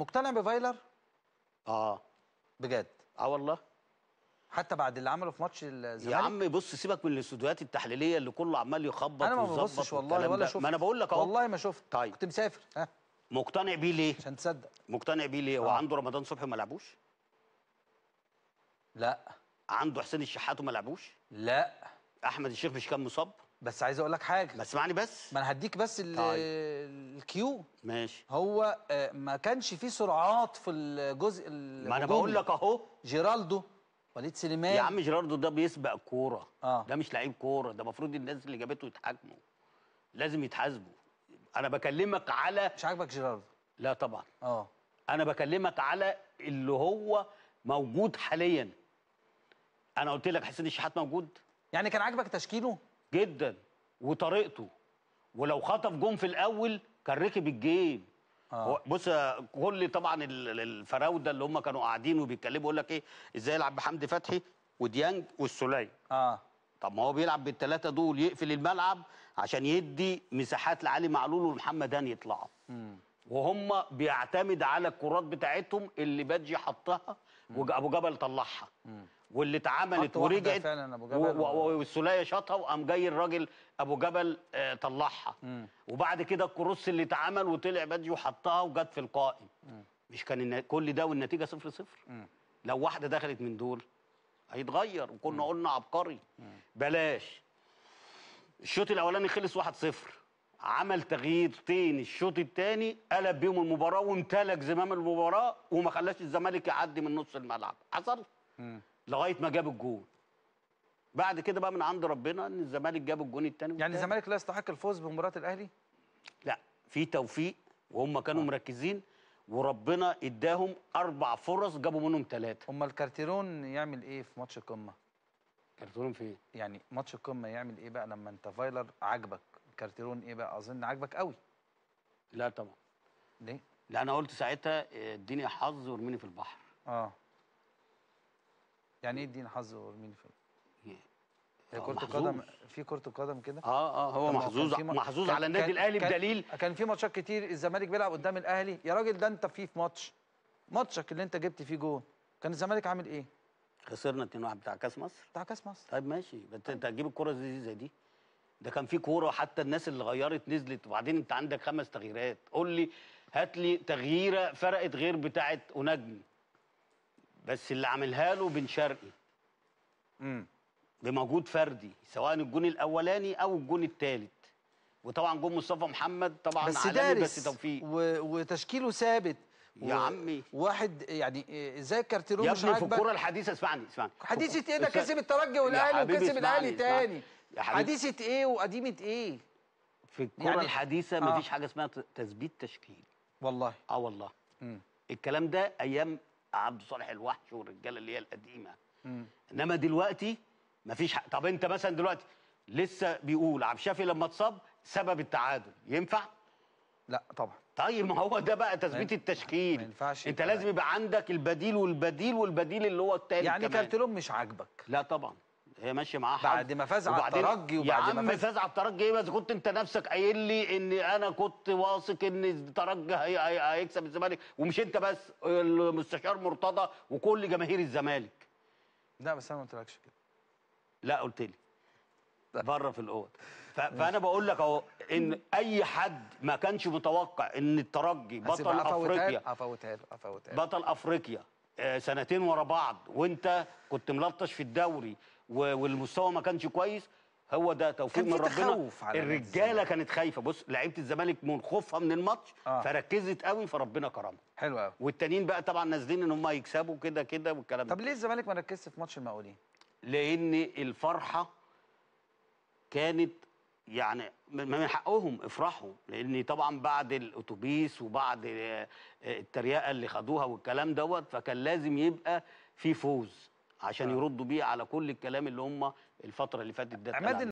مقتنع بفايلر؟ اه بجد اه والله حتى بعد اللي عمله في ماتش الزمالك يا عم بص سيبك من الاستوديوهات التحليليه اللي كله عمال يخبط انا ما ببصش والله ولا شفت ما انا بقول لك اهو والله ما شفت طيب كنت مسافر ها مقتنع بيه ليه؟ عشان تصدق مقتنع بيه ليه؟ هو آه. عنده رمضان صبحي وما لعبوش؟ لا عنده حسين الشحات وما لعبوش؟ لا احمد الشيخ مش كان مصاب؟ بس عايز اقول لك حاجه بس اسمعني بس ما انا هديك بس طيب. الكيو ماشي هو آه، ما كانش فيه سرعات في الجزء ما انا بقول لك اهو جيرالدو وليد سليمان يا عم جيرالدو ده بيسبق كوره آه. ده مش لعيب كوره ده المفروض الناس اللي جابته يتحاكموا لازم يتحاسبوا انا بكلمك على مش عاجبك جيرالدو لا طبعا اه انا بكلمك على اللي هو موجود حاليا انا قلت لك حسين الشحات موجود يعني كان عاجبك تشكيله جدا وطريقته ولو خطف جون في الاول كان ركب الجيم آه. بص كل طبعا الفراوده اللي هم كانوا قاعدين وبيتكلموا يقول لك ايه ازاي يلعب بحمدي فتحي وديانج والسليم اه طب ما هو بيلعب بالثلاثه دول يقفل الملعب عشان يدي مساحات لعلي معلول ومحمد هاني يطلعوا وهم بيعتمد على الكرات بتاعتهم اللي بادجي حطها وابو جبل طلعها واللي اتعملت ورجعت والسوليه شاطها وقام جاي الراجل ابو جبل آه، طلعها وبعد كده الكروس اللي اتعمل وطلع باديو وحطها وجت في القائم مم. مش كان كل ده والنتيجه صفر صفر مم. لو واحده دخلت من دول هيتغير وكنا مم. قلنا عبقري مم. بلاش الشوط الاولاني خلص واحد صفر عمل تغييرتين الشوط الثاني قلب بيهم المباراه وامتلك زمام المباراه وما خلاش الزمالك يعدي من نص الملعب حصل لغايه ما جاب الجول بعد كده بقى من عند ربنا ان الزمالك جاب الجون الثاني يعني الزمالك لا يستحق الفوز بمباراه الاهلي لا في توفيق وهم كانوا آه. مركزين وربنا اداهم اربع فرص جابوا منهم ثلاثه امال الكارتيرون يعمل ايه في ماتش القمه كارتيرون في ايه يعني ماتش القمه يعمل ايه بقى لما انت فايلر عاجبك كارتيرون ايه بقى اظن عاجبك قوي لا طبعا ليه لا انا قلت ساعتها اديني حظ وارميني في البحر اه يعني ايه اديني حظ وارميني في البحر هي آه، كرة القدم في كرة القدم كده اه اه هو محظوظ محظوظ على النادي الاهلي بدليل كان في ماتشات كتير الزمالك بيلعب قدام الاهلي يا راجل ده انت فيه في ماتش ماتشك اللي انت جبت فيه جون كان الزمالك عامل ايه؟ خسرنا 2-1 بتاع كاس مصر بتاع كاس مصر طيب ماشي انت هتجيب الكرة زي, زي دي ده كان في كوره حتى الناس اللي غيرت نزلت وبعدين انت عندك خمس تغييرات قول لي هات لي تغييره فرقت غير بتاعه ونجم بس اللي عملها له بن شرقي امم بمجهود فردي سواء الجون الاولاني او الجون الثالث وطبعا جون مصطفى محمد طبعا بس عالمي بس توفيق و... وتشكيله ثابت يا و... عمي واحد يعني ازاي الكارتيرون مش عاجبك يا ابني في الكوره الحديثه اسمعني اسمعني حديثه ايه ده كسب الترجي والاهلي وكسب الاهلي تاني يا حبيبي حديثه ايه وقديمه ايه في الكره يعني الحديثه آه. مفيش حاجه اسمها تثبيت تشكيل والله اه والله مم. الكلام ده ايام عبد الصالح الوحش والرجاله اللي هي القديمه مم. انما دلوقتي مفيش حق. طب انت مثلا دلوقتي لسه بيقول عبد الشافي لما اتصاب سبب التعادل ينفع لا طبعا طيب ما هو ده بقى تثبيت التشكيل ما ينفعش انت لازم يبقى عندك البديل والبديل والبديل اللي هو التاني يعني كارتلون مش عاجبك لا طبعا هي ماشيه معاها حد بعد ما فاز على الترجي وبعد يا عم ما فاز على الترجي ايه بس كنت انت نفسك قايل لي ان انا كنت واثق ان الترجي هي هي هيكسب الزمالك ومش انت بس المستشار مرتضى وكل جماهير الزمالك لا بس انا ما قلتلكش كده لا قلت لي بره في الاوض فانا بقول لك اهو ان اي حد ما كانش متوقع ان الترجي بطل افريقيا افوتها له افوتها بطل افريقيا سنتين ورا بعض وانت كنت ملطش في الدوري والمستوى ما كانش كويس هو ده توفيق من ربنا الرجاله كانت خايفه بص لعيبه الزمالك من خوفها من الماتش آه. فركزت قوي فربنا كرمها حلو قوي والتانيين بقى طبعا نازلين ان هم يكسبوا كده كده والكلام ده طب ليه الزمالك ما ركزش في ماتش المقاولين لان الفرحه كانت يعني من حقهم افرحوا لان طبعا بعد الاتوبيس وبعد آه، التريقه اللي خدوها والكلام دوت فكان لازم يبقى في فوز عشان يردوا بيه على كل الكلام اللي هم الفتره اللي فاتت ده عماد